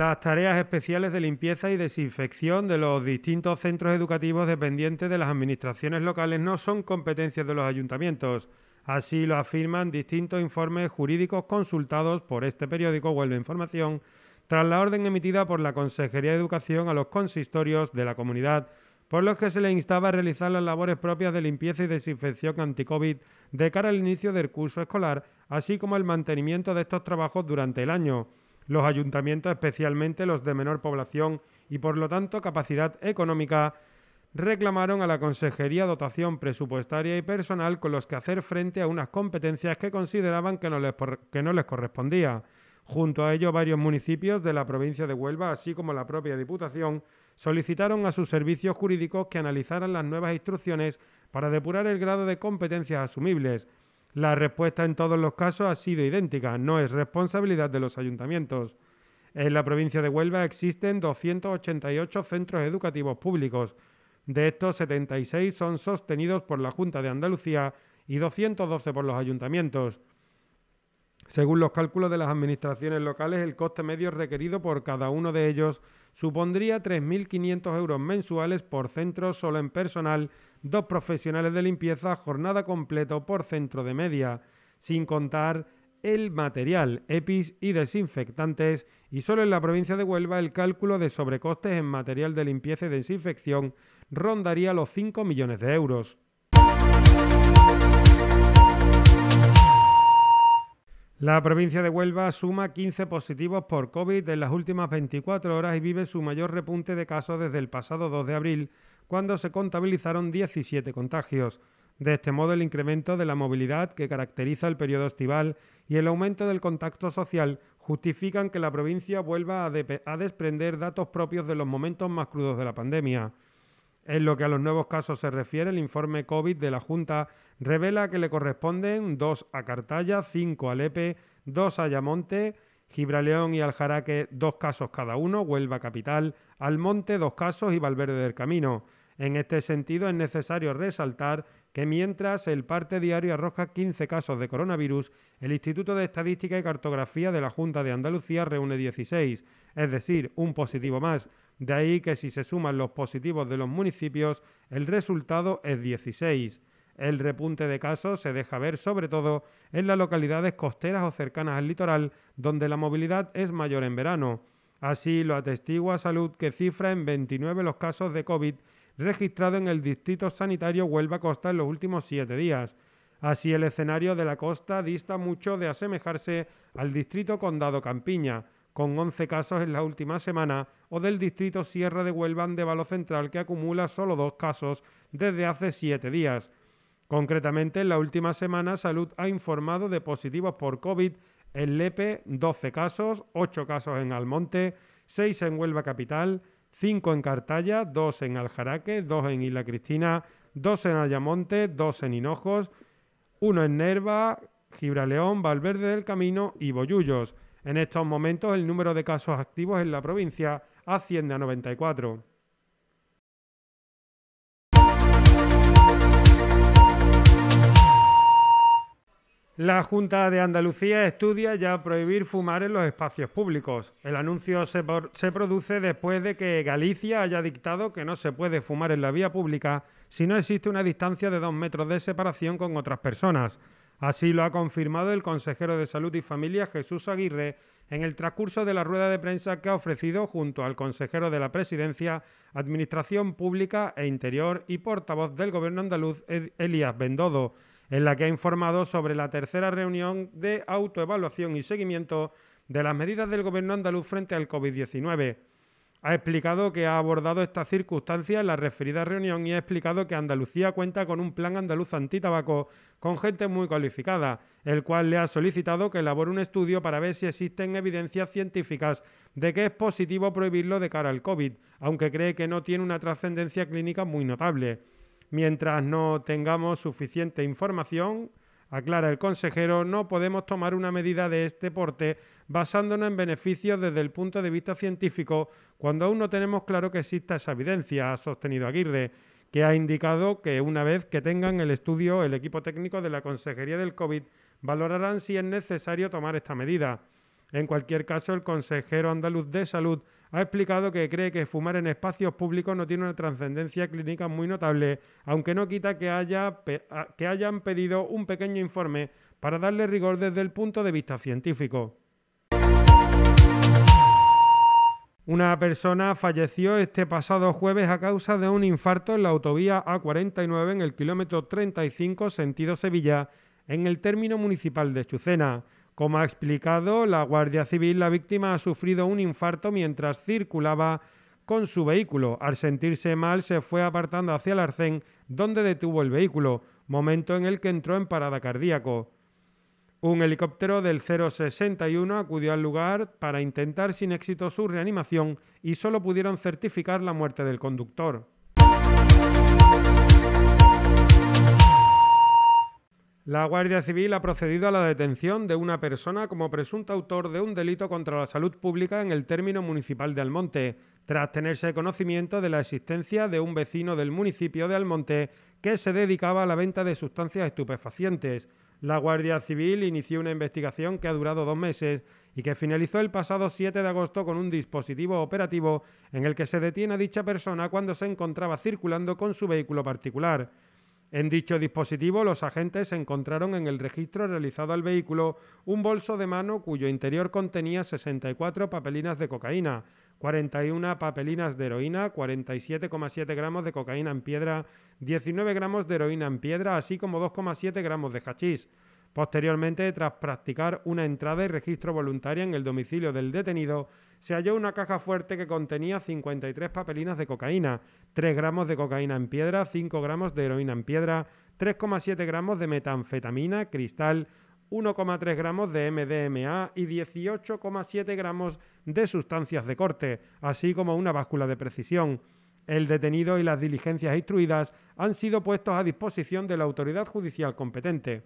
las tareas especiales de limpieza y desinfección de los distintos centros educativos dependientes de las administraciones locales no son competencias de los ayuntamientos. Así lo afirman distintos informes jurídicos consultados por este periódico Vuelve Información tras la orden emitida por la Consejería de Educación a los consistorios de la comunidad, por los que se les instaba a realizar las labores propias de limpieza y desinfección anti-COVID de cara al inicio del curso escolar, así como el mantenimiento de estos trabajos durante el año los ayuntamientos, especialmente los de menor población y por lo tanto capacidad económica, reclamaron a la Consejería dotación presupuestaria y personal con los que hacer frente a unas competencias que consideraban que no les, correspondía. Junto a ello, varios municipios de la provincia de Huelva, así como la propia Diputación, solicitaron a sus servicios jurídicos que analizaran las nuevas instrucciones para depurar el grado de competencias asumibles, la respuesta en todos los casos ha sido idéntica, no es responsabilidad de los ayuntamientos. En la provincia de Huelva existen 288 centros educativos públicos. De estos, 76 son sostenidos por la Junta de Andalucía y 212 por los ayuntamientos. Según los cálculos de las administraciones locales, el coste medio requerido por cada uno de ellos supondría 3.500 euros mensuales por centro solo en personal dos profesionales de limpieza, jornada completa por centro de media, sin contar el material, EPIs y desinfectantes, y solo en la provincia de Huelva el cálculo de sobrecostes en material de limpieza y desinfección rondaría los 5 millones de euros. La provincia de Huelva suma 15 positivos por COVID en las últimas 24 horas y vive su mayor repunte de casos desde el pasado 2 de abril, cuando se contabilizaron 17 contagios. De este modo, el incremento de la movilidad que caracteriza el periodo estival y el aumento del contacto social justifican que la provincia vuelva a, desprender datos propios de los momentos más crudos de la pandemia. En lo que a los nuevos casos se refiere, el informe COVID de la Junta revela que le corresponden dos a Cartaya, cinco a Lepe, dos a Ayamonte, Gibraleón y Aljaraque, dos casos cada uno, Huelva Capital, Almonte, dos casos y Valverde del Camino. En este sentido, es necesario resaltar que mientras el parte diario arroja 15 casos de coronavirus, el Instituto de Estadística y Cartografía de la Junta de Andalucía reúne 16, es decir, un positivo más. De ahí que si se suman los positivos de los municipios, el resultado es 16. El repunte de casos se deja ver sobre todo en las localidades costeras o cercanas al litoral, donde la movilidad es mayor en verano. Así lo atestigua Salud, que cifra en 29 los casos de COVID registrado en el Distrito Sanitario Huelva Costa en los últimos siete días. Así, el escenario de la costa dista mucho de asemejarse al Distrito Condado Campiña, con 11 casos en la última semana, o del Distrito Sierra de Huelva de Valo Central, que acumula solo dos casos desde hace siete días. Concretamente, en la última semana, Salud ha informado de positivos por COVID en Lepe, 12 casos, 8 casos en Almonte, 6 en Huelva Capital, 5 en Cartaya, 2 en Aljaraque, 2 en Isla Cristina, 2 en Ayamonte, 2 en Hinojos, 1 en Nerva, Gibraleón, Valverde del Camino y Boyullos. En estos momentos el número de casos activos en la provincia asciende a 94. La Junta de Andalucía estudia ya prohibir fumar en los espacios públicos. El anuncio se, produce después de que Galicia haya dictado que no se puede fumar en la vía pública si no existe una distancia de dos metros de separación con otras personas. Así lo ha confirmado el consejero de Salud y Familia Jesús Aguirre en el transcurso de la rueda de prensa que ha ofrecido junto al consejero de la Presidencia, Administración Pública e Interior y portavoz del Gobierno andaluz Elías Bendodo en la que ha informado sobre la tercera reunión de autoevaluación y seguimiento de las medidas del Gobierno andaluz frente al COVID-19. Ha explicado que ha abordado esta circunstancia en la referida reunión y ha explicado que Andalucía cuenta con un plan andaluz antitabaco con gente muy cualificada, el cual le ha solicitado que elabore un estudio para ver si existen evidencias científicas de que es positivo prohibirlo de cara al COVID, aunque cree que no tiene una trascendencia clínica muy notable. Mientras no tengamos suficiente información, aclara el consejero, no podemos tomar una medida de este porte basándonos en beneficios desde el punto de vista científico cuando aún no tenemos claro que exista esa evidencia, ha sostenido Aguirre, que ha indicado que una vez que tengan el estudio, el equipo técnico de la Consejería del COVID valorarán si es necesario tomar esta medida. En cualquier caso, el consejero andaluz de salud ha explicado que cree que fumar en espacios públicos no tiene una trascendencia clínica muy notable, aunque no quita que, haya que hayan pedido un pequeño informe para darle rigor desde el punto de vista científico. Una persona falleció este pasado jueves a causa de un infarto en la autovía A49 en el kilómetro 35 sentido Sevilla, en el término municipal de Chucena. Como ha explicado la Guardia Civil, la víctima ha sufrido un infarto mientras circulaba con su vehículo. Al sentirse mal, se fue apartando hacia el arcén, donde detuvo el vehículo, momento en el que entró en parada cardíaco. Un helicóptero del 061 acudió al lugar para intentar sin éxito su reanimación y solo pudieron certificar la muerte del conductor. La Guardia Civil ha procedido a la detención de una persona como presunto autor de un delito contra la salud pública en el término municipal de Almonte, tras tenerse conocimiento de la existencia de un vecino del municipio de Almonte que se dedicaba a la venta de sustancias estupefacientes. La Guardia Civil inició una investigación que ha durado dos meses y que finalizó el pasado 7 de agosto con un dispositivo operativo en el que se detiene a dicha persona cuando se encontraba circulando con su vehículo particular. En dicho dispositivo, los agentes encontraron en el registro realizado al vehículo un bolso de mano cuyo interior contenía 64 papelinas de cocaína, 41 papelinas de heroína, 47,7 gramos de cocaína en piedra, 19 gramos de heroína en piedra, así como 2,7 gramos de hachís. Posteriormente, tras practicar una entrada y registro voluntaria en el domicilio del detenido, se halló una caja fuerte que contenía 53 papelinas de cocaína, 3 gramos de cocaína en piedra, 5 gramos de heroína en piedra, 3,7 gramos de metanfetamina, cristal, 1,3 gramos de MDMA y 18,7 gramos de sustancias de corte, así como una báscula de precisión. El detenido y las diligencias instruidas han sido puestos a disposición de la autoridad judicial competente.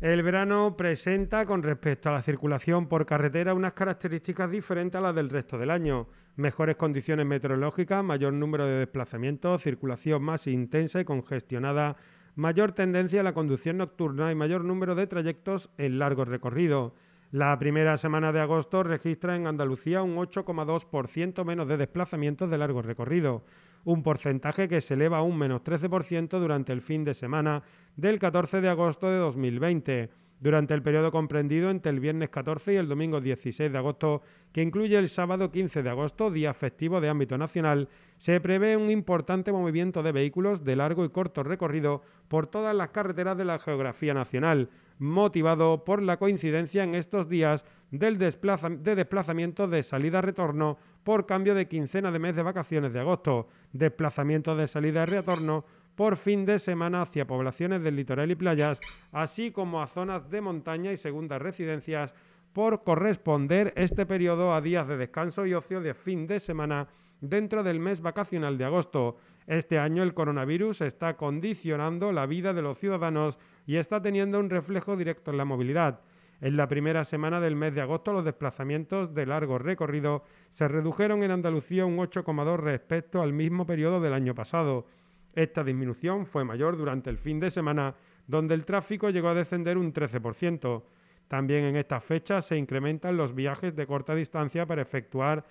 El verano presenta con respecto a la circulación por carretera unas características diferentes a las del resto del año. Mejores condiciones meteorológicas, mayor número de desplazamientos, circulación más intensa y congestionada, mayor tendencia a la conducción nocturna y mayor número de trayectos en largo recorrido. La primera semana de agosto registra en Andalucía un 8,2% menos de desplazamientos de largo recorrido un porcentaje que se eleva a un menos 13% durante el fin de semana del 14 de agosto de 2020 durante el periodo comprendido entre el viernes 14 y el domingo 16 de agosto, que incluye el sábado 15 de agosto, día festivo de ámbito nacional, se prevé un importante movimiento de vehículos de largo y corto recorrido por todas las carreteras de la geografía nacional, motivado por la coincidencia en estos días del de desplazamiento de salida-retorno por cambio de quincena de mes de vacaciones de agosto, desplazamiento de salida-retorno por fin de semana hacia poblaciones del litoral y playas, así como a zonas de montaña y segundas residencias, por corresponder este periodo a días de descanso y ocio de fin de semana dentro del mes vacacional de agosto. Este año el coronavirus está condicionando la vida de los ciudadanos y está teniendo un reflejo directo en la movilidad. En la primera semana del mes de agosto los desplazamientos de largo recorrido se redujeron en Andalucía un 8,2 respecto al mismo periodo del año pasado. Esta disminución fue mayor durante el fin de semana, donde el tráfico llegó a descender un 13%. También en estas fechas se incrementan los viajes de corta distancia para efectuar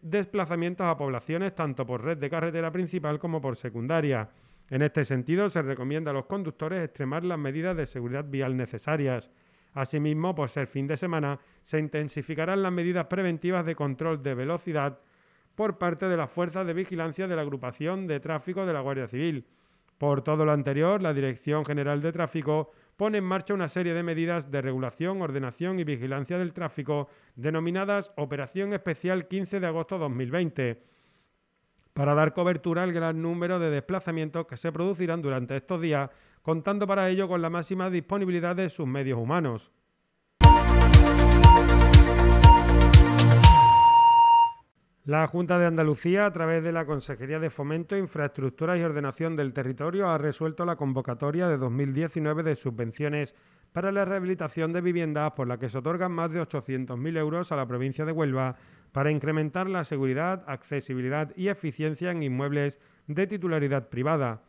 desplazamientos a poblaciones tanto por red de carretera principal como por secundaria. En este sentido, se recomienda a los conductores extremar las medidas de seguridad vial necesarias. Asimismo, por ser fin de semana, se intensificarán las medidas preventivas de control de velocidad por parte de las fuerzas de vigilancia de la agrupación de tráfico de la Guardia Civil. Por todo lo anterior, la Dirección General de Tráfico pone en marcha una serie de medidas de regulación, ordenación y vigilancia del tráfico denominadas Operación Especial 15 de agosto 2020 para dar cobertura al gran número de desplazamientos que se producirán durante estos días, contando para ello con la máxima disponibilidad de sus medios humanos. La Junta de Andalucía, a través de la Consejería de Fomento, Infraestructuras y Ordenación del Territorio, ha resuelto la convocatoria de 2019 de subvenciones para la rehabilitación de viviendas por la que se otorgan más de 800.000 euros a la provincia de Huelva para incrementar la seguridad, accesibilidad y eficiencia en inmuebles de titularidad privada.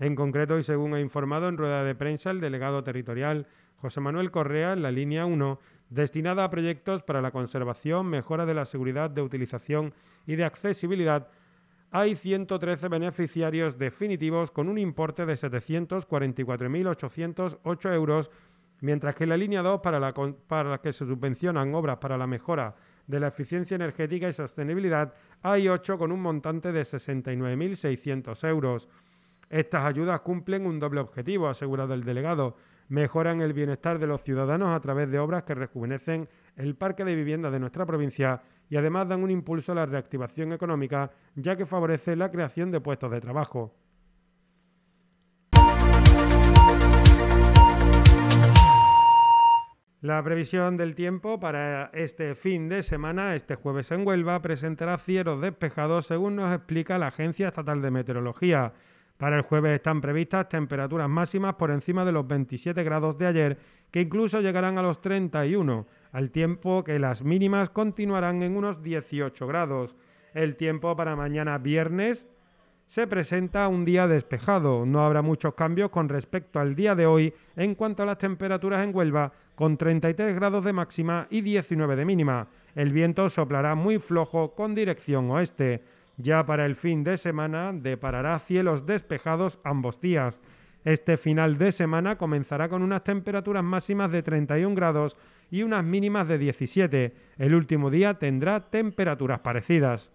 En concreto, y según ha informado en rueda de prensa el delegado territorial José Manuel Correa, en la línea 1, destinada a proyectos para la conservación, mejora de la seguridad de utilización y de accesibilidad, hay 113 beneficiarios definitivos con un importe de 744.808 euros mientras que en la línea 2, para la, que se subvencionan obras para la mejora de la eficiencia energética y sostenibilidad, hay 8 con un montante de 69.600 euros. Estas ayudas cumplen un doble objetivo, ha asegurado el delegado. Mejoran el bienestar de los ciudadanos a través de obras que rejuvenecen el parque de vivienda de nuestra provincia y además dan un impulso a la reactivación económica, ya que favorece la creación de puestos de trabajo. La previsión del tiempo para este fin de semana, este jueves en Huelva, presentará cielos despejados según nos explica la Agencia Estatal de Meteorología. Para el jueves están previstas temperaturas máximas por encima de los 27 grados de ayer, que incluso llegarán a los 31, al tiempo que las mínimas continuarán en unos 18 grados. El tiempo para mañana viernes se presenta un día despejado. No habrá muchos cambios con respecto al día de hoy en cuanto a las temperaturas en Huelva, con 33 grados de máxima y 19 de mínima. El viento soplará muy flojo con dirección oeste. Ya para el fin de semana deparará cielos despejados ambos días. Este final de semana comenzará con unas temperaturas máximas de 31 grados y unas mínimas de 17. El último día tendrá temperaturas parecidas.